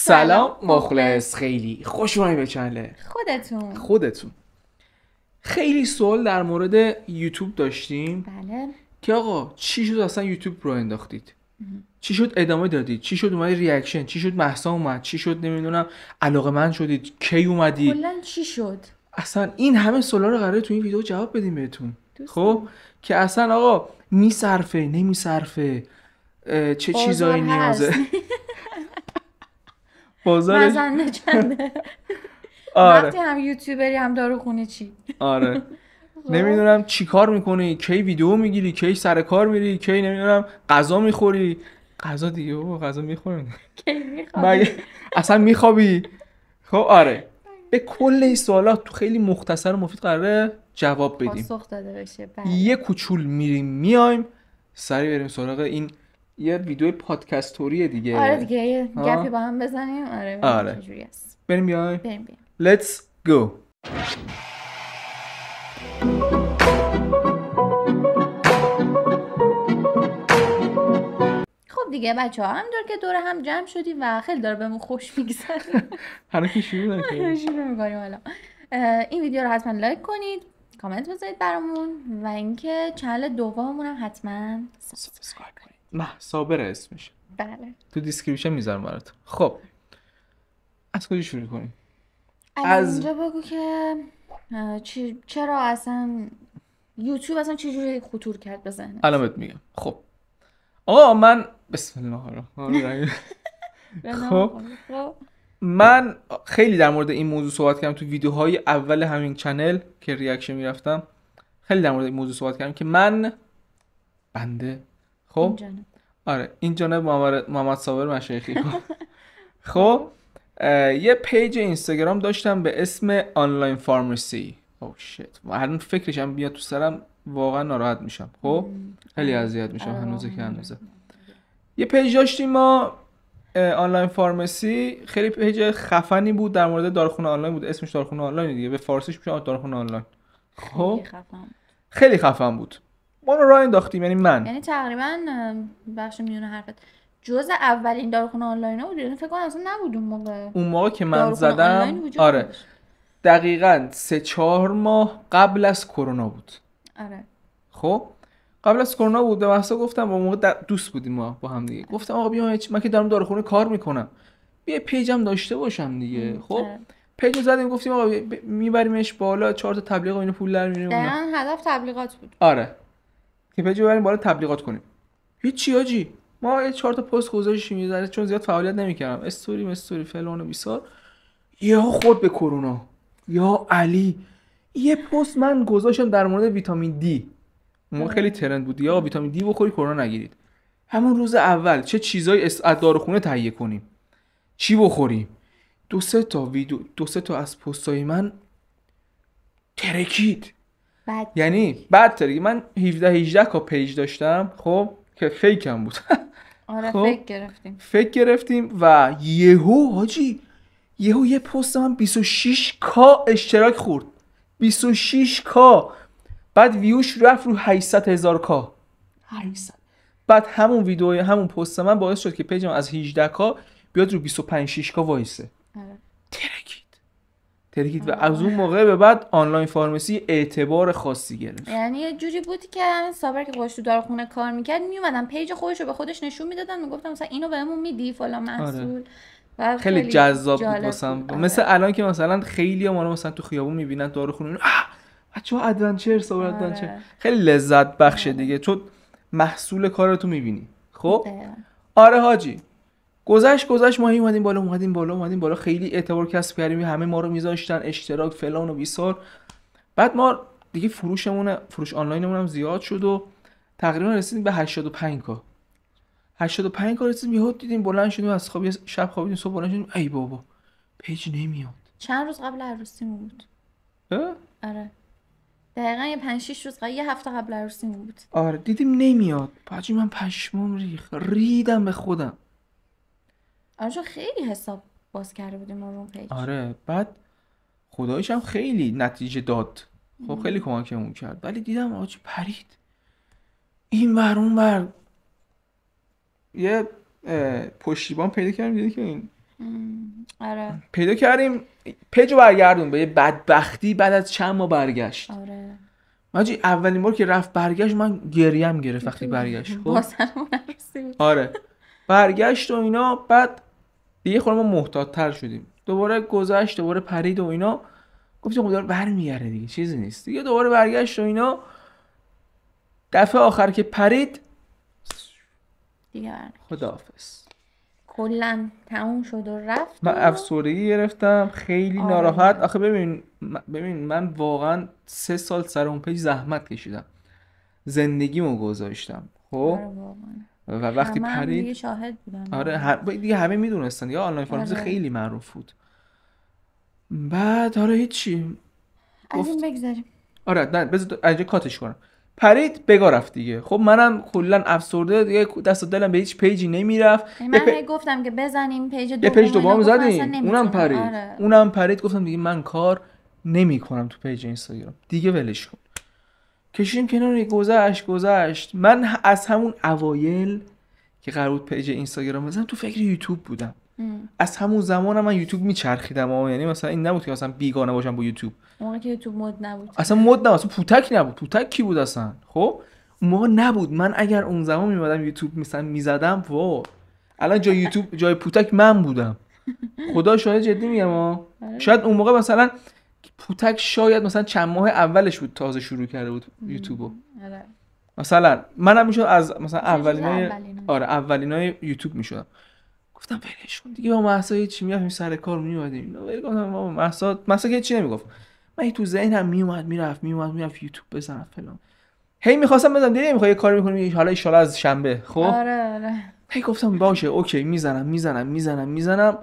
سلام مخلص خیلی خوش اومدید به چنل خودتون خودتون خیلی سوال در مورد یوتیوب داشتیم بله که آقا چی شد اصلا یوتیوب رو انداختید چی شد ادامه دادید چی شد اومدی ریاکشن چی شد محسا اومد چی شد نمیدونم علاقه من شدید کی اومدی کلا چی شد اصلا این همه سوالا رو قرار تو این ویدیو جواب بدیم بهتون خب که اصلا آقا میصرفه نمیصرفه چه چیزایی نیازه مزن مزنده چنده آره. وقتی هم یوتیوبری هم خونه چی آره خب. نمیدونم چی کار میکنی کی ویدیو میگیری کی سر کار میری کی نمیدونم غذا میخوری غذا دیگه بابا غذا میخوریم کی میخوابی اصلا میخوابی خب آره به کل این سوالات تو خیلی مختصر و مفید قراره جواب بدیم داده بشه بله. یه کوچول میریم میایم سری بریم سراغ این یه ویدیو پادکستوریه دیگه آره دیگه یه گپی با هم بزنیم آره آره چجوری بریم بیای بریم Let's go خب دیگه بچه ها همینطور که دور هم جمع شدیم و خیلی داره بهمون خوش میگذره هر که شروع نکنیم آره، حالا این ویدیو رو حتما لایک کنید کامنت بذارید برامون و اینکه چنل دوممون هم حتما سابسکرایب محصابره بله. اسمش بله تو دیسکریپشن میذارم برات خب از کجا شروع کنیم از اینجا بگو که چی... چرا اصلا یوتیوب اصلا جوری خطور کرد به ذهنت میگم خب آقا من بسم الله الرحمن آره، خب. خب من خیلی در مورد این موضوع صحبت کردم تو ویدیوهای اول همین چنل که ریاکشن میرفتم خیلی در مورد این موضوع صحبت کردم که من بنده خب این جانب. آره این جانب محمد صابر مشایخی خب یه پیج اینستاگرام داشتم به اسم آنلاین فارمسی او شیت هر فکرش هم بیاد تو سرم واقعا ناراحت میشم خب خیلی اذیت میشم هنوزه که هنوزه یه پیج داشتیم ما آنلاین فارمسی خیلی پیج خفنی بود در مورد داروخانه آنلاین بود اسمش داروخانه آنلاین دیگه به فارسیش میشه داروخانه آنلاین خب خیلی خفن بود ما رو راه انداختیم یعنی من یعنی تقریبا بخش میون حرفت جزء اولین داروخانه آنلاین بود یعنی فکر کنم اصلا نبود اون موقع اون موقع که من زدم آره دقیقا سه چهار ماه قبل از کرونا بود آره خب قبل از کرونا بود به محسا گفتم با موقع دوست بودیم ما با هم دیگه آره. گفتم آقا بیا من که دارم داروخونه کار میکنم بیا پیجم داشته باشم دیگه آره. خب پیج زدیم گفتیم آقا میبریمش بالا چهار تا تبلیغ و اینو پول در میاریم هدف تبلیغات بود آره که پیج ببریم بالا تبلیغات کنیم هیچ چی ما یه چهار تا پست گذاشتیم یه چون زیاد فعالیت نمیکردم استوری استوری فلان و بیسار یا خود به کرونا یا علی یه پست من گذاشتم در مورد ویتامین دی ما خیلی ترند بود یا ویتامین دی بخوری کرونا نگیرید همون روز اول چه چیزای از خونه تهیه کنیم چی بخوریم دو سه تا ویدیو دو سه تا از پستای من ترکید بد یعنی بد من 17 18 کا پیج داشتم خب که فیکم بود آره خب، فکر گرفتیم فکر گرفتیم و یهو حاجی یهو یه پست من 26 کا اشتراک خورد 26 کا بعد ویوش رفت رو 800 هزار کا 800 بعد همون ویدیو همون پست من باعث شد که پیجم از 18 کا بیاد رو 25 6 کا وایسه آره. ترکی ترکید و از اون موقع به بعد آنلاین فارمسی اعتبار خاصی گرفت یعنی یه جوری بود که همین صابر که باش تو داروخونه کار میکرد میومدن پیج خودش رو به خودش نشون میدادن میگفتم مثلا اینو بهمون میدی فلان آره. محصول خیلی, جذاب بود واسم مثل آره. الان که مثلا خیلی ما رو مثلا تو خیابون میبینن داروخونه بچه ها ادونچر سوار ادونچر خیلی لذت بخشه آره. دیگه چون محصول کار تو میبینی خب آره حاجی گذشت گذشت ما هی اومدیم بالا اومدیم بالا اومدیم بالا خیلی اعتبار کسب کردیم همه ما رو میذاشتن اشتراک فلان و بیسار بعد ما دیگه فروشمون فروش آنلاینمون هم زیاد شد و تقریبا رسیدیم به 85 کا 85 کا رسیدیم یهو دیدیم بلند شدیم از خواب شب خوابیدیم صبح بلند شدیم ای بابا پیج نمیاد چند روز قبل عروسیمون بود آره دقیقا یه 5 6 روز قبل یه هفته قبل عروسیمون بود آره دیدیم نمیاد بچه من پشمام ریخ ریدم به خودم آره خیلی حساب باز کرده بودیم اون پیج آره بعد خدایش هم خیلی نتیجه داد خب خیلی کمکمون کرد ولی دیدم آجی پرید این بر اون بر یه پشتیبان پیدا کردیم دیدی که این آره پیدا کردیم پیج برگردون به یه بدبختی بعد از چند ماه برگشت آره ماجی اولین بار که رفت برگشت من گریم گرفت وقتی برگشت خب آره برگشت و اینا بعد یه خود ما محتاط تر شدیم دوباره گذشت دوباره پرید و اینا گفتیم خب دیگه چیزی نیست دیگه دوباره برگشت و اینا دفعه آخر که پرید دیگه خداحافظ کلا تموم شد و رفت من افسردگی گرفتم خیلی آره. ناراحت آخه ببین ببین من واقعا سه سال سر اون پیج زحمت کشیدم زندگیمو گذاشتم خب آره، و وقتی پرید شاهد آره, آره. دیگه همه میدونستن یا آنلاین فارمز آره. خیلی معروف بود بعد آره هیچی از این بگذاریم آره نه بذار اینجا کاتش کنم پرید بگا رفت دیگه خب منم کلا افسرده دیگه دست دلم به هیچ پیجی نمیرفت من پی... گفتم که بزنیم پیج دوم پیج خب زدیم اونم پرید آره. اونم پرید گفتم دیگه من کار نمیکنم تو پیج اینستاگرام دیگه ولش کن کشیدیم کنار گذشت گذشت من از همون اوایل که قرار بود پیج اینستاگرام بزنم تو فکر یوتیوب بودم از همون زمان هم من یوتیوب میچرخیدم آه. یعنی مثلا این نبود که مثلا بیگانه باشم با یوتیوب موقع که یوتیوب مد نبود اصلا مد نبود اصلا پوتک نبود پوتک کی بود اصلا خب ما نبود من اگر اون زمان میمدم یوتیوب مثلا میزدم و خب؟ الان جای یوتیوب جای پوتک من بودم خدا شاید جدی میگم آره. شاید اون موقع مثلا پوتک شاید مثلا چند ماه اولش بود تازه شروع کرده بود یوتیوبو آره. مثلا منم میشد از مثلا اولینای اولین آره اولینای یوتیوب میشدم گفتم ولشون دیگه با مهسا چی می سر کار میومدیم اینا ولی گفتم بابا مهسا مهسا که چی نمیگفت من تو ذهنم میومد میرفت میومد میرفت یوتیوب بزنم فلان هی میخواستم بزنم دیگه میخوای کار میکنیم حالا ان از شنبه خب آره آره هی گفتم باشه اوکی میزنم میزنم میزنم میزنم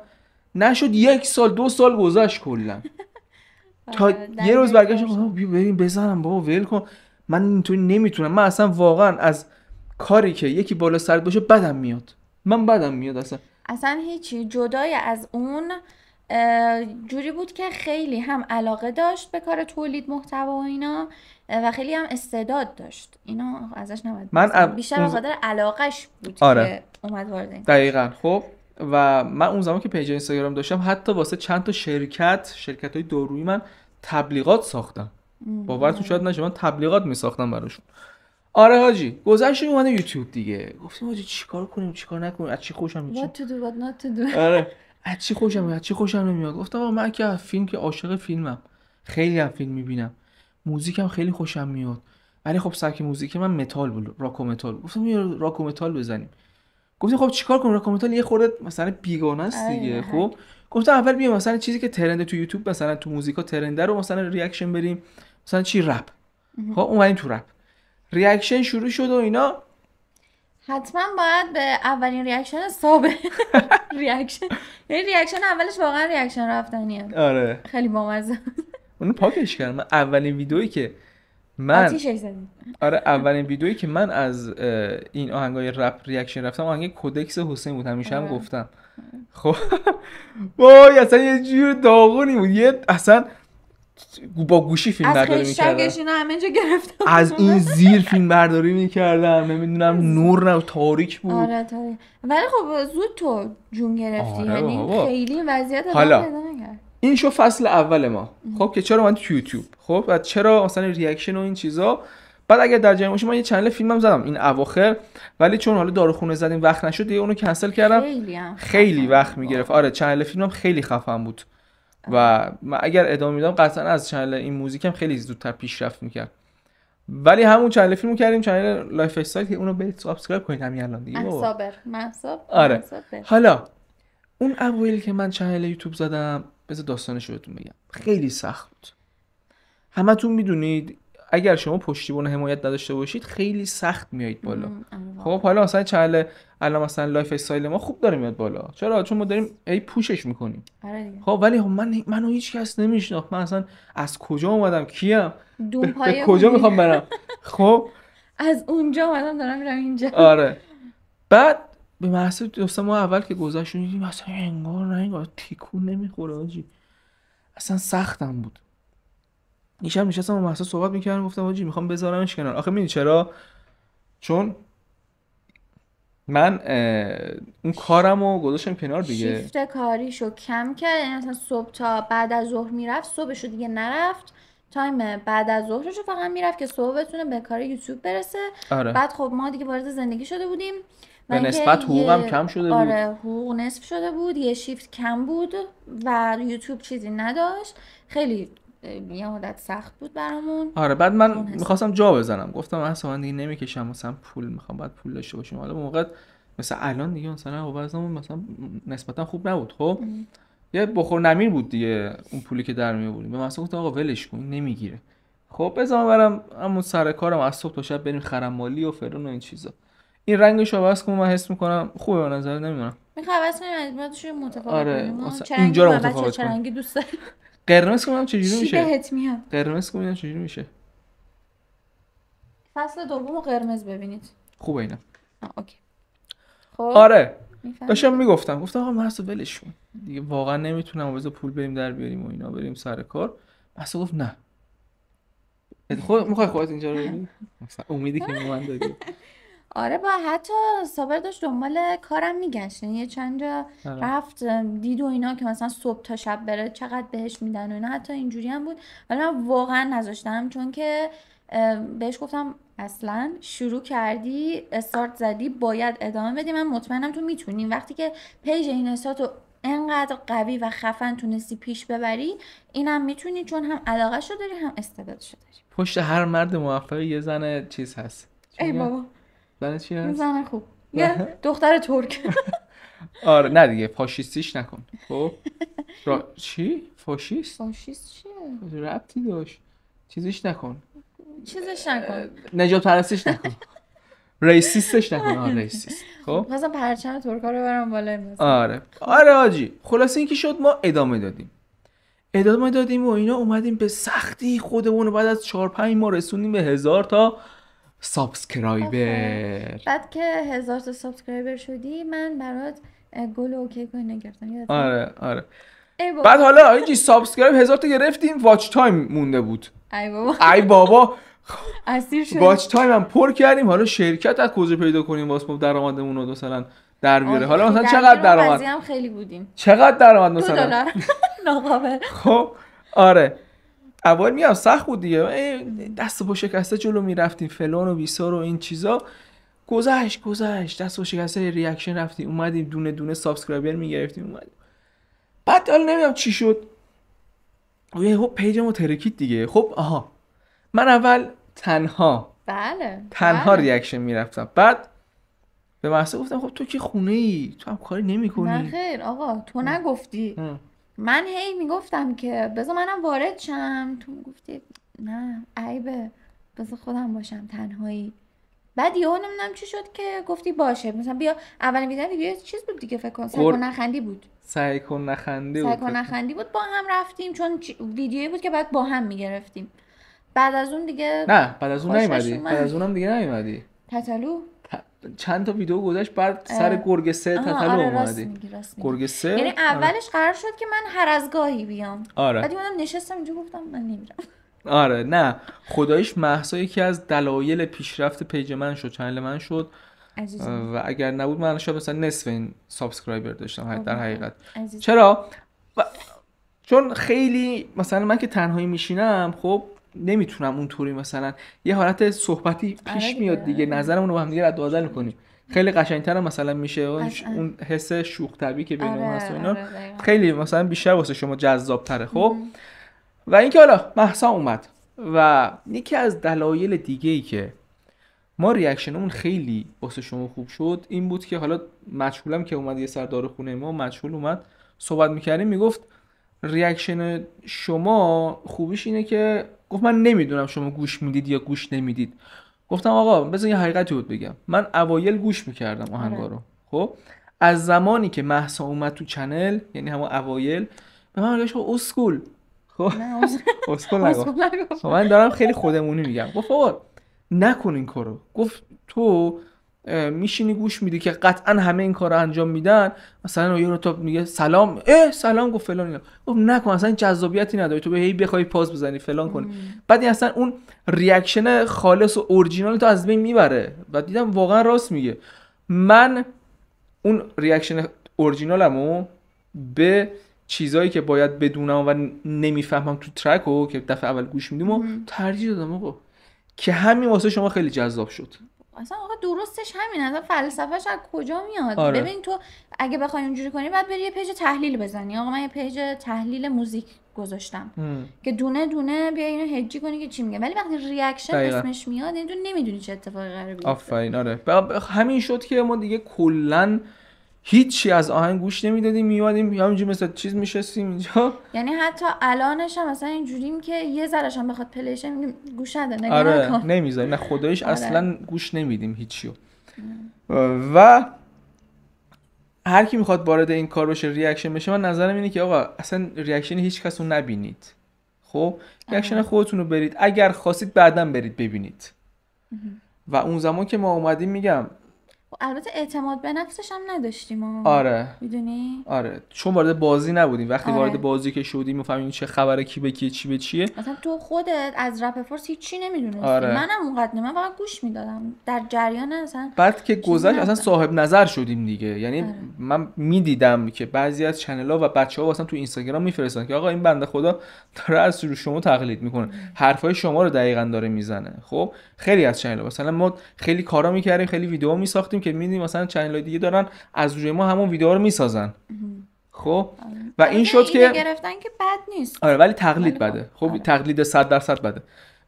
نشد یک سال دو سال گذشت کلا تا آره، یه روز برگشت گفتم بریم بزنم بابا ول کن من اینطوری نمیتونم من اصلا واقعا از کاری که یکی بالا سرد باشه بدم میاد من بدم میاد اصلا اصلا هیچی جدای از اون جوری بود که خیلی هم علاقه داشت به کار تولید محتوا و اینا و خیلی هم استعداد داشت اینا ازش نبود من بیشتر از اون... علاقش بود آره. که اومد وارد دقیقا خب و من اون زمان که پیج اینستاگرام داشتم حتی واسه چند تا شرکت شرکت های دارویی من تبلیغات ساختم باورتون شاید نشه من تبلیغات می ساختم براشون آره هاجی گذشت اومده یوتیوب دیگه گفتیم حاجی چیکار کنیم چیکار نکنیم از چی خوشم میاد what to آره از چی خوشم میاد چی خوشم نمیاد گفتم من که فیلم که عاشق فیلمم خیلی هم فیلم میبینم موزیکم خیلی خوشم میاد ولی خب سبک موزیک من متال بود راک و متال گفتم یه راک متال بزنیم گفتم خب چیکار کنیم رکامنتال یه خورده مثلا بیگانه است آره، دیگه خب گفتم اول بیا مثلا چیزی که ترند تو یوتیوب مثلا تو موزیکا ترنده رو مثلا ریاکشن بریم مثلا چی رپ خب اومدیم تو رپ ریاکشن شروع شد و اینا حتما باید به اولین ریاکشن سابه ریاکشن یعنی ریاکشن اولش واقعا ریاکشن رفتنیه آره خیلی بامزه اونو پاکش کردم اولین ویدئویی که من آره اولین ویدیویی که من از این آهنگای رپ ریاکشن رفتم آهنگ کدکس حسین بود همیشه هم آره. گفتم خب وای اصلا یه جور داغونی بود یه اصلا با گوشی فیلم برداری میکردم از همه جا گرفتم از این زیر فیلم برداری میکردم نمیدونم نور نه تاریک بود آره تاریک ولی خب زود تو جون گرفتی آره یعنی خیلی وضعیت حالا این شو فصل اول ما خب که چرا من تو یوتیوب خب و چرا مثلا ریاکشن و این چیزا بعد اگر در جریان باشی من یه چنل فیلمم زدم این اواخر ولی چون حالا داروخونه زدیم وقت نشد دیگه اونو کنسل کردم خیلی, خیلی وقت میگرفت آره چنل فیلمم خیلی خفن بود و من اگر ادامه میدم قطعا از چنل این موزیکم خیلی زودتر پیشرفت میکرد ولی همون چنل فیلمو کردیم چنل لایف استایل که اونو برید سابسکرایب کنید همین الان دیگه من صابر آره حالا اون اوایل که من چنل یوتیوب زدم بذار داستانش بهتون بگم خیلی سخت بود همتون میدونید اگر شما پشتیبان حمایت نداشته باشید خیلی سخت میایید بالا خب حالا مثلا چل الان مثلا لایف استایل ما خوب داره میاد بالا چرا چون ما داریم ای پوشش میکنیم آره خب ولی خب من منو هیچ کس نمیشناخت من اصلا از کجا اومدم کیم به, کجا میخوام برم خب از اونجا اومدم دارم میرم اینجا آره بعد به محصول دوستا ما اول که گذاشت دیدیم اصلا انگار نه انگار تیکون نمیخوره آجی اصلا سختم بود نیشم نشستم با محصول صحبت میکردم گفتم آجی میخوام بذارمش کنار آخه میدید چرا چون من اون کارم رو گذاشتم کنار دیگه شیفت کاریشو کم کرد یعنی اصلا صبح تا بعد از ظهر میرفت صبحش دیگه نرفت تایم بعد از ظهرش فقط میرفت که صبح به کار یوتیوب برسه آره. بعد خب ما دیگه وارد زندگی شده بودیم به نسبت حقوقم کم شده بود آره حقوق نصف شده بود یه شیفت کم بود و یوتیوب چیزی نداشت خیلی یه مدت سخت بود برامون آره بعد من میخواستم جا بزنم گفتم اصلا من دیگه نمیکشم مثلا پول میخوام بعد پول داشته باشیم حالا موقع مثلا الان دیگه مثلا وزنمون مثلا نسبتا خوب نبود خب یه بخور نمیر بود دیگه اون پولی که در می آوردیم به مثلا گفتم آقا ولش کن نمیگیره خب بزنم برم همون سر کارم از صبح تا شب بریم خرمالی و فرون و این چیزا این رنگش رو عوض کنم من حس میکنم خوبه به نظر نمیدونم میخوام عوض کنیم بعدش متفاوت آره اینجا رو متفاوت کنم دوست قرمز کنم چجوری میشه بهت میاد قرمز کنم چجوری میشه فصل دومو قرمز ببینید خوبه اینا اوکی خب آره داشتم میگفتم گفتم آقا من ولش کن دیگه واقعا نمیتونم واسه پول بریم در بیاریم و اینا بریم سر کار بس گفت نه خود خب، میخوای خودت اینجا رو ببینی امیدی که من دادی آره با حتی صابر داشت دنبال کارم میگشت یعنی یه چند جا آره. رفت دید و اینا که مثلا صبح تا شب بره چقدر بهش میدن و اینا حتی اینجوری هم بود ولی من واقعا نذاشتم چون که بهش گفتم اصلا شروع کردی استارت زدی باید ادامه بدی من مطمئنم تو میتونی وقتی که پیج این استارت انقدر قوی و خفن تونستی پیش ببری اینم میتونی چون هم علاقه شو داری هم استعدادشو داری پشت هر مرد موفقی یه زن چیز هست ای بابا زن چی هست؟ زن خوب یه دختر ترک آره نه دیگه فاشیستیش نکن خب را... چی؟ فاشیست؟ فاشیست چیه؟ ربطی داشت چیزیش نکن چیزش نکن نجات پرستش نکن ریسیستش نکن آره ریسیست خب مثلا پرچم ترکا رو برام بالا آره آره آجی این اینکه شد ما ادامه دادیم ادامه دادیم و اینا اومدیم به سختی خودمون رو بعد از 4 5 ما رسوندیم به هزار تا سابسکرایبر بعد که هزار تا سابسکرایبر شدی من برات گل اوکی کوین گرفتم آره آره بعد حالا اینجی سابسکرایب هزار تا گرفتیم واچ تایم مونده بود ای بابا ای بابا اسیر شد واچ تایم هم پر کردیم حالا شرکت از کجا پیدا کنیم واسه درآمدمون رو مثلا در بیاره آره. حالا مثلا چقدر درآمد هم خیلی بودیم چقدر درآمد مثلا دلار ناقابل خب آره اول میام سخت بود دیگه دست با شکسته جلو میرفتیم فلان و بیسار و این چیزا گذشت گذشت دست با شکسته ریاکشن رفتیم اومدیم دونه دونه سابسکرایبر میگرفتیم اومدیم بعد حالا نمیدونم چی شد یه خب پیجمو ترکید دیگه خب آها من اول تنها بله تنها بله. ریاکشن میرفتم بعد به محصه گفتم خب تو که خونه ای تو هم کاری نمی کنی نه خیر آقا تو نگفتی من هی میگفتم که بذار منم وارد شم تو میگفتی نه عیبه بذار خودم باشم تنهایی بعد یهو نمیدونم چی شد که گفتی باشه مثلا بیا اولین ویدیو ویدیو چیز بود دیگه فکر کن سعی نخندی بود سعی کن نخندی بود نخندی بود با هم رفتیم چون ویدیویی بود که بعد با هم میگرفتیم بعد از اون دیگه نه بعد از اون نیومدی بعد از اونم دیگه نیومدی تتلو چند تا ویدیو گذاشت بعد سر گرگ سه تطلا آره یعنی آره. اولش قرار شد که من هر از گاهی بیام آره بعد منم نشستم اینجا گفتم من نمیرم آره نه خدایش محسا یکی از دلایل پیشرفت پیج من شد چنل من شد عزیزم. و اگر نبود من شاید مثلا نصف این سابسکرایبر داشتم در حقیقت عزیزم. چرا چون خیلی مثلا من که تنهایی میشینم خب نمیتونم اونطوری مثلا یه حالت صحبتی آره پیش میاد دیگه آره. نظرمون رو با هم دیگه رد و بدل میکنیم خیلی قشنگتر مثلا میشه اون حس شوخ طبیعی که بین آره، هست اینا خیلی مثلا بیشتر واسه شما جذاب تره خب و اینکه حالا محسا اومد و یکی از دلایل دیگه ای که ما ریاکشنمون خیلی واسه شما خوب شد این بود که حالا مجهولم که اومد یه سردار خونه ما مجهول اومد صحبت میکردیم میگفت ریاکشن شما خوبیش اینه که گفت من نمیدونم شما گوش میدید یا گوش نمیدید گفتم آقا بذار یه حقیقتی بود بگم من اوایل گوش میکردم آهنگا آره. رو خب از زمانی که محسا اومد تو چنل یعنی همون اوایل به من گفت اسکول خب اسکول خب، من دارم خیلی خودمونی میگم گفت آقا نکن این کارو گفت تو میشینی گوش میدی که قطعا همه این کار رو انجام میدن مثلا یه رو تو میگه سلام اه سلام گفت فلان اینا گفت نکن اصلا جذابیتی نداره تو به هی بخوای پاس بزنی فلان کنی بعد این اصلا اون ریاکشن خالص و اورجینال تو از بین میبره و دیدم واقعا راست میگه من اون ریاکشن اورجینالمو به چیزایی که باید بدونم و نمیفهمم تو ترک و که دفعه اول گوش میدیم و ترجیح دادم آقا که همین واسه شما خیلی جذاب شد اصلا آقا درستش همین اصلا فلسفهش از کجا میاد آره. ببین تو اگه بخوای اونجوری کنی بعد بری یه پیج تحلیل بزنی آقا من یه پیج تحلیل موزیک گذاشتم که دونه دونه بیا اینو هجی کنی که چی میگه ولی وقتی ریاکشن اسمش میاد این تو نمیدونی چه اتفاقی قراره بیفته آفرین آره همین شد که ما دیگه کلا هیچی از آهنگ گوش نمیدادیم میادیم همینجوری مثلا چیز میشستیم اینجا یعنی حتی الانش هم مثلا اینجوریم که یه ذره هم بخواد پلیش گوش نده آره نمیذاریم نه خدایش آره. اصلا گوش نمیدیم هیچیو و هر کی میخواد وارد این کار بشه ریاکشن بشه من نظرم اینه که آقا اصلا ریاکشن هیچ کس نبینید خب ریاکشن آره. خودتون رو برید اگر خواستید بعدا برید ببینید و اون زمان که ما اومدیم میگم البته اعتماد به نفسش هم نداشتیم آره میدونی آره چون وارد بازی نبودیم وقتی آره. وارد بازی که شدیم میفهمیم چه خبره کی به کی چی به چیه مثلا تو خودت از رپ فورس هیچی نمیدونستی آره. منم اونقدر من فقط گوش میدادم در جریان اصلا بعد که گذشت اصلا صاحب نظر شدیم دیگه یعنی آره. من میدیدم که بعضی از چنل ها و بچه ها تو اینستاگرام میفرستن که آقا این بنده خدا داره از رو شما تقلید میکنه آره. حرفای شما رو دقیقا داره میزنه خب خیلی از چنل ها مثلا ما خیلی کارا میکردیم خیلی ویدیو میساختیم گفتیم که میدونیم مثلا چنل دیگه دارن از روی ما همون ویدیو رو میسازن خب آره. و این شد که گرفتن که بد نیست آره ولی تقلید بده آره. خب آره. تقلید 100 درصد بده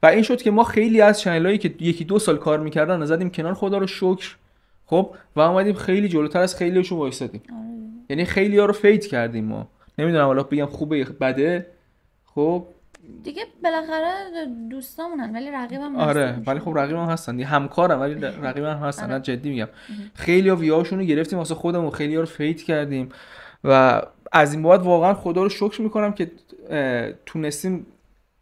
و این شد که ما خیلی از چنل‌هایی که یکی دو سال کار میکردن زدیم کنار خدا رو شکر خب و اومدیم خیلی جلوتر از خیلیشون وایسادیم آره. یعنی خیلی ها رو فیت کردیم ما نمیدونم حالا بگم خوبه بده خب دیگه بالاخره دوستامونن ولی رقیبم آره ولی خب رقیبم هستن یه همکارم ولی رقیبم هستن آره. جدی میگم خیلی ویاشون رو گرفتیم واسه خودمون خیلی ها رو فیت کردیم و از این بابت واقعا خدا رو شکر میکنم که تونستیم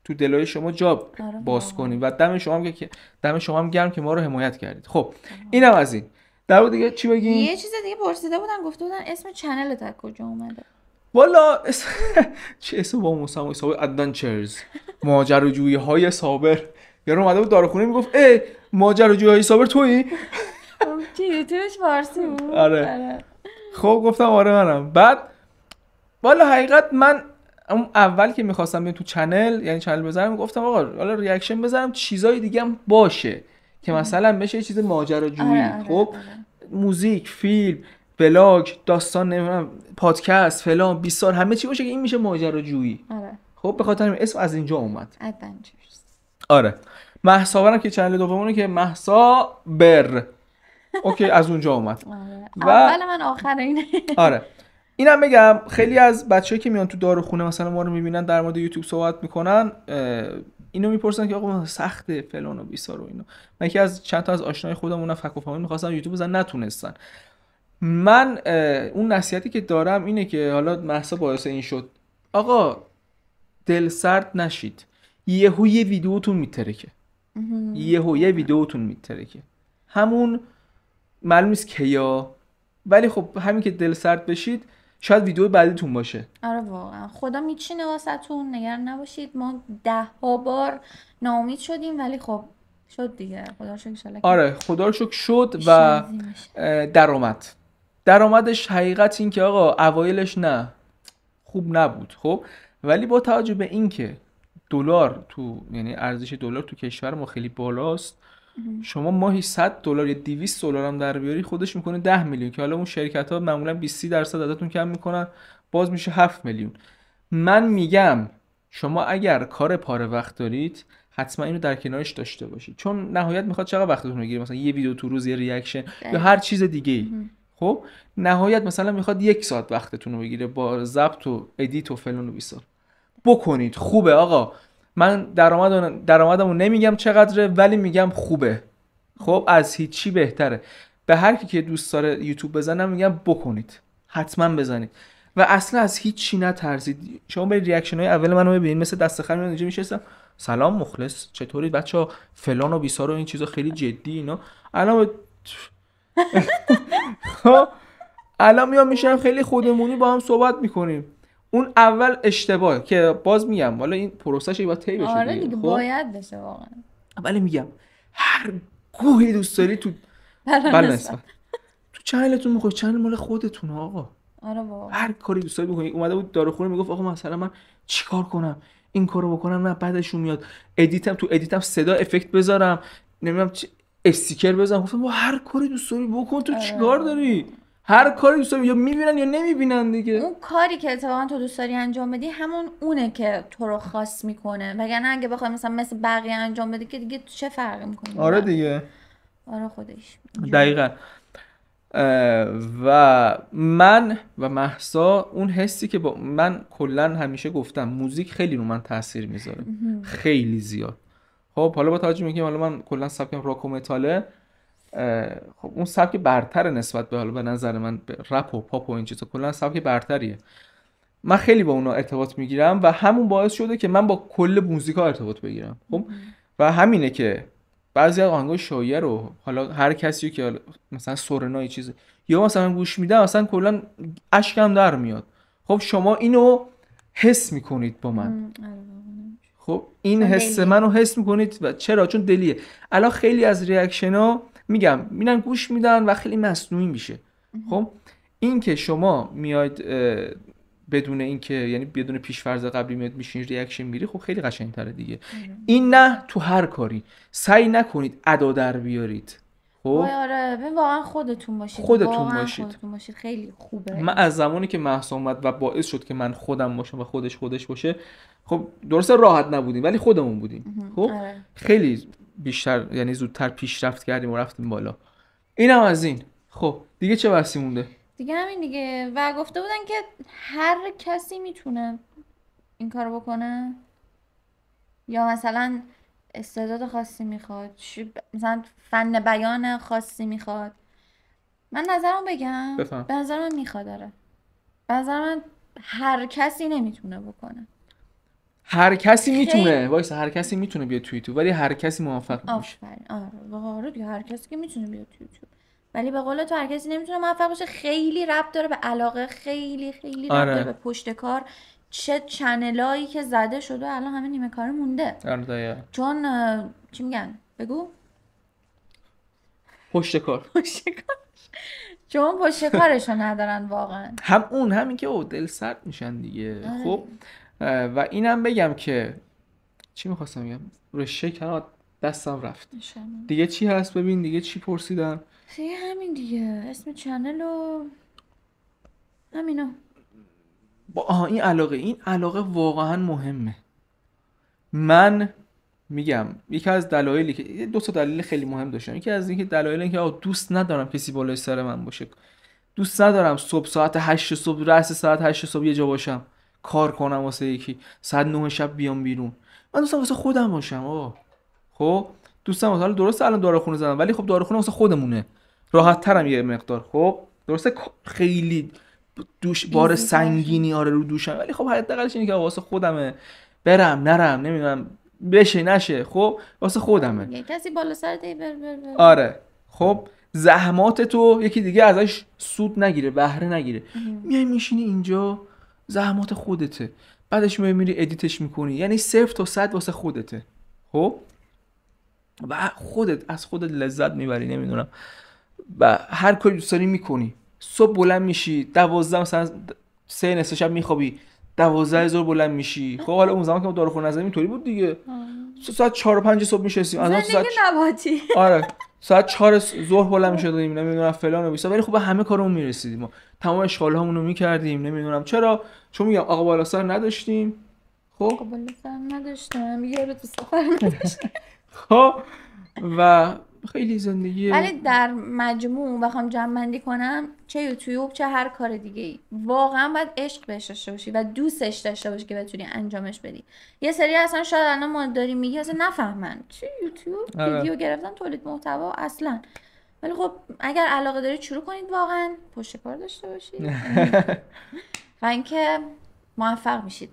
تو دلای شما جاب آره، باز کنیم و دم شما هم که دم شما هم گرم که ما رو حمایت کردید خب آره. اینم از این در دیگه چی بگیم یه چیز دیگه پرسیده بودن گفته بودن اسم چنل تا کجا اومده والا چه اسم با مسمای صابر ادونچرز ماجراجویی های صابر یارو اومده بود داروخونه میگفت ای ماجراجویی های صابر تویی خب، چی فارسی بود آره. آره خب گفتم آره منم بعد والا حقیقت من اول که میخواستم بیم تو چنل یعنی چنل بزنم گفتم آقا حالا ریاکشن بزنم چیزای دیگه هم باشه که مثلا بشه یه چیز ماجراجویی آره، آره، خب موزیک فیلم بلاگ داستان نمیدونم پادکست فلان بیسار همه چی باشه که این میشه ماجراجویی آره خب به خاطر اسم از اینجا اومد ادونچرز آره محسا برم که چنل دومونه که محسا بر اوکی از اونجا اومد آره. و... اول من آخر اینه آره اینم بگم خیلی از بچه‌ای که میان تو خونه مثلا ما رو میبینن در مورد یوتیوب صحبت میکنن اینو میپرسن که آقا سخت فلان و بیسار و اینو من که از چند تا از آشنای خودم اونم فک و فامیل یوتیوب بزن نتونستن من اون نصیحتی که دارم اینه که حالا محسا باعث این شد آقا دل سرد نشید یهو یه ویدیوتون میترکه هو یه ویدیوتون میترکه همون معلوم نیست کیا ولی خب همین که دل سرد بشید شاید ویدیو بعدیتون باشه آره واقعا خدا میچینه واسهتون نگران نباشید ما ده ها بار ناامید شدیم ولی خب شد دیگه خدا شکر آره خدا شد و درآمد. درآمدش حقیقت این که آقا اوایلش نه خوب نبود خب ولی با توجه به اینکه دلار تو یعنی ارزش دلار تو کشور ما خیلی بالاست شما ماهی 100 دلار یا 200 دلار هم در بیاری خودش میکنه 10 میلیون که حالا اون شرکت ها معمولا 20 درصد ازتون کم میکنن باز میشه 7 میلیون من میگم شما اگر کار پاره وقت دارید حتما اینو در کنارش داشته باشید چون نهایت میخواد چقدر وقتتون رو بگیره مثلا یه ویدیو تو روز یه ریاکشن یا هر چیز دیگه خب نهایت مثلا میخواد یک ساعت وقتتون رو بگیره با ضبط و ادیت و فلان و بیسار بکنید خوبه آقا من درآمد درآمدمو نمیگم چقدره ولی میگم خوبه خب از هیچی بهتره به هر کی که دوست داره یوتیوب بزنم میگم بکنید حتما بزنید و اصلا از هیچ چی نترسید شما به ریاکشن های اول منو ببینید مثل دست خر میاد اینجا میشستم سلام مخلص چطوری بچه فلان و بیسار و این چیزا خیلی جدی اینا الان خب الان میام میشم خیلی خودمونی با هم صحبت میکنیم اون اول اشتباه که باز میگم حالا این پروسش باید طی بشه آره دیگه خب؟ باید بشه واقعا اول میگم هر گوهی دوست داری تو بله, بله،, بله. تو چنلتون میخوای چنل مال خودتون آقا آره بابا هر کاری دوست داری بکنی اومده بود داروخونه میگفت آقا مثلا من چیکار کنم این کارو بکنم نه بعدشون میاد ادیتم تو ادیتم صدا افکت بذارم نمیدونم چی استیکر بزن گفتم با هر کاری دوست داری بکن تو چیکار آره. داری هر کاری دوست داری یا میبینن یا نمیبینن دیگه اون کاری که اتفاقا تو دوست داری انجام بدی همون اونه که تو رو خاص میکنه وگرنه اگه بخوای مثلا مثل بقیه انجام بدی که دیگه چه فرقی میکنه آره دیگه آره خودش دقیقا و من و محسا اون حسی که با من کلا همیشه گفتم موزیک خیلی رو من تاثیر میذاره خیلی زیاد خب حالا با توجه که حالا من کلا سبکم راک و متاله خب اون سبک برتر نسبت به حالا به نظر من رپ و پاپ و این چیزا کلا سبک برتریه من خیلی با اونا ارتباط میگیرم و همون باعث شده که من با کل موزیکا ارتباط بگیرم خب و همینه که بعضی از آهنگای شایعه رو حالا هر کسی که مثلا سورنا چیزی یا مثلا گوش میدم مثلا کلا اشکم در میاد خب شما اینو حس میکنید با من خب این حس منو حس میکنید و چرا چون دلیه الان خیلی از ریاکشن ها میگم میرن گوش میدن و خیلی مصنوعی میشه خب این که شما میاید بدون اینکه یعنی بدون فرض قبلی میاد میشین ریاکشن میری خب خیلی تره دیگه آره. این نه تو هر کاری سعی نکنید ادا در بیارید خب آره واقعا خودتون باشید خودتون باشید خیلی خوبه من از زمانی که محسا اومد و باعث شد که من خودم باشم و خودش خودش باشه خب درسته راحت نبودیم ولی خودمون بودیم خب آره. خیلی بیشتر یعنی زودتر پیشرفت کردیم و رفتیم بالا اینم از این خب دیگه چه بحثی مونده دیگه همین دیگه و گفته بودن که هر کسی میتونه این کارو بکنه یا مثلا استعداد خاصی میخواد مثلا فن بیان خاصی میخواد من نظرم بگم بفهم. به نظر من میخواد داره به نظر من هر کسی نمیتونه بکنه هر کسی میتونه وایس هر کسی میتونه بیاد توی تو ولی هر کسی موفق نمیشه آفرین آره, آره هر کسی که میتونه بیاد توی تو ولی به قول تو هر کسی نمیتونه موفق باشه خیلی ربط داره به علاقه خیلی خیلی رب آره. داره به پشت کار چه هایی که زده شده الان همه نیمه کار مونده آره، چون چی میگن بگو پشت کار چون پشت کارشو ندارن واقعا هم اون همین که او دل سرد میشن دیگه آره. خب و اینم بگم که چی میخواستم بگم رشته کنار دستم رفت دیگه چی هست ببین دیگه چی پرسیدم دیگه همین دیگه اسم چنل و همینو با این علاقه این علاقه واقعا مهمه من میگم یکی از دلایلی که دو تا دلیل خیلی مهم داشتم یکی از اینکه دلایل اینکه دوست ندارم کسی بالای سر من باشه دوست ندارم صبح ساعت 8 صبح رأس ساعت 8 صبح یه جا باشم کار کنم واسه یکی ساعت 9 شب بیام بیرون من دوستم واسه خودم باشم آه خب دوستم حالا درست الان خونه زدم ولی خب داروخونه واسه خودمونه راحت ترم یه مقدار خب درسته خیلی دوش بار سنگینی آره رو دوشم ولی خب حداقلش اینه که واسه خودمه برم نرم نمیدونم بشه نشه خب واسه خودمه یه کسی بالا سر بر, بر, بر آره خب زحمات تو یکی دیگه ازش سود نگیره بهره نگیره میای میشینی اینجا زحمات خودته بعدش میای میری ادیتش میکنی یعنی صفر تا صد واسه خودته خب و خودت از خودت لذت میبری نمیدونم و هر کاری دوست داری میکنی صبح بلند میشی دوازده مثلا سه نصف شب میخوابی دوازده ظهر بلند میشی خب حالا اون زمان که ما داروخانه نزدیم اینطوری بود دیگه ساعت چهار و پنج صبح میشستیم از ساعت نباتی آره ساعت چهار ظهر بلند میشدیم نمیدونم فلان و بیسا ولی خب به همه کارمون میرسیدیم ما تمام اشغال همونو رو میکردیم نمیدونم چرا چون میگم آقا بالا سر نداشتیم خب بالا سر نداشتم یه رو تو سفر نداشتم خب و خیلی زندگی ولی در مجموع بخوام جمع بندی کنم چه یوتیوب چه هر کار دیگه ای واقعا باید عشق بهش داشته باشی و دوستش داشته باشی که بتونی انجامش بدی یه سری اصلا شاید الان ما داریم میگی اصلا نفهمن چه یوتیوب آره. ویدیو گرفتن تولید محتوا اصلا ولی خب اگر علاقه دارید شروع کنید واقعا پشت کار داشته باشید و اینکه موفق میشید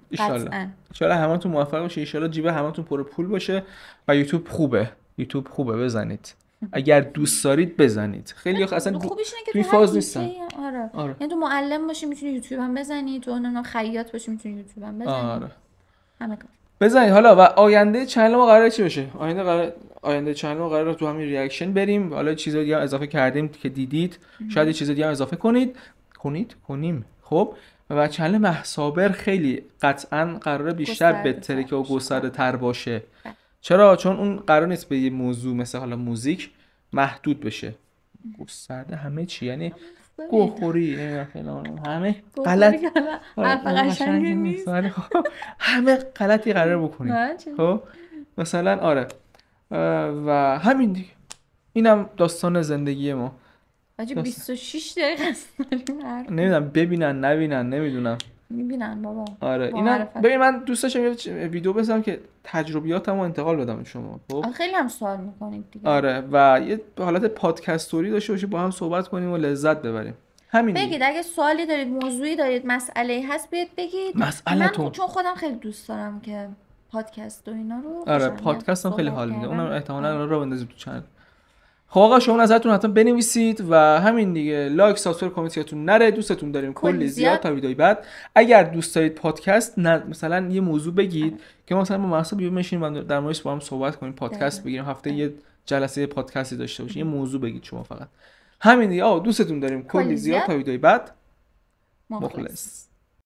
چرا ان همتون موفق باشید ان جیب همتون پر پول باشه و یوتیوب خوبه یوتیوب خوبه بزنید اگر دوست دارید بزنید خیلی اصلا خوبیش اینه که تو فاز نیستن آره. آره. یعنی تو معلم باشی میتونی یوتیوب هم بزنی تو اونم خیاط باشی میتونی یوتیوب هم بزنی آره. همه بزنید حالا و آینده چنل ما قراره چی بشه آینده قرار آینده چنل ما قراره تو همین ریاکشن بریم حالا چیزا دیگه هم اضافه کردیم که دیدید شاید چیز دیگه هم اضافه کنید کنید کنیم خب و چنل محسابر خیلی قطعا قراره بیشتر بهتره که و گسترده تر باشه بله. چرا چون اون قرار نیست به یه موضوع مثل حالا موزیک محدود بشه گسترده همه چی یعنی گوخوری همه غلط آره، آره، خب، همه غلطی قرار بکنیم خب مثلا آره و همین دیگه اینم داستان زندگی ما عجب 26 دقیقه است نمیدونم ببینن نبینن نمیدونم میبینن بابا آره اینا ببین من دوست داشتم ویدیو بزنم که تجربیاتم رو انتقال بدم به شما خب خیلی هم سوال میکنید دیگه آره و یه حالت پادکستوری داشته باشیم با هم صحبت کنیم و لذت ببریم همین بگید اگه سوالی دارید موضوعی دارید مسئله هست بیاد بگید مسئله من چون خودم خیلی دوست دارم که پادکست و اینا رو آره پادکست هم خیلی حال میده اونم احتمالاً رو بندازیم تو چند خب آقا شما نظرتون حتما بنویسید و همین دیگه لایک سابسکرایب کامنت یادتون نره دوستتون داریم کلی زیاد تا ویدیوی بعد اگر دوست دارید پادکست مثلا یه موضوع بگید که ما مثلا با محسا بیو و در موردش با هم صحبت کنیم پادکست بگیریم هفته یه جلسه پادکستی داشته باشیم یه موضوع بگید شما فقط همین دیگه آه دوستتون داریم کلی زیاد تا ویدیوی بعد مخلص.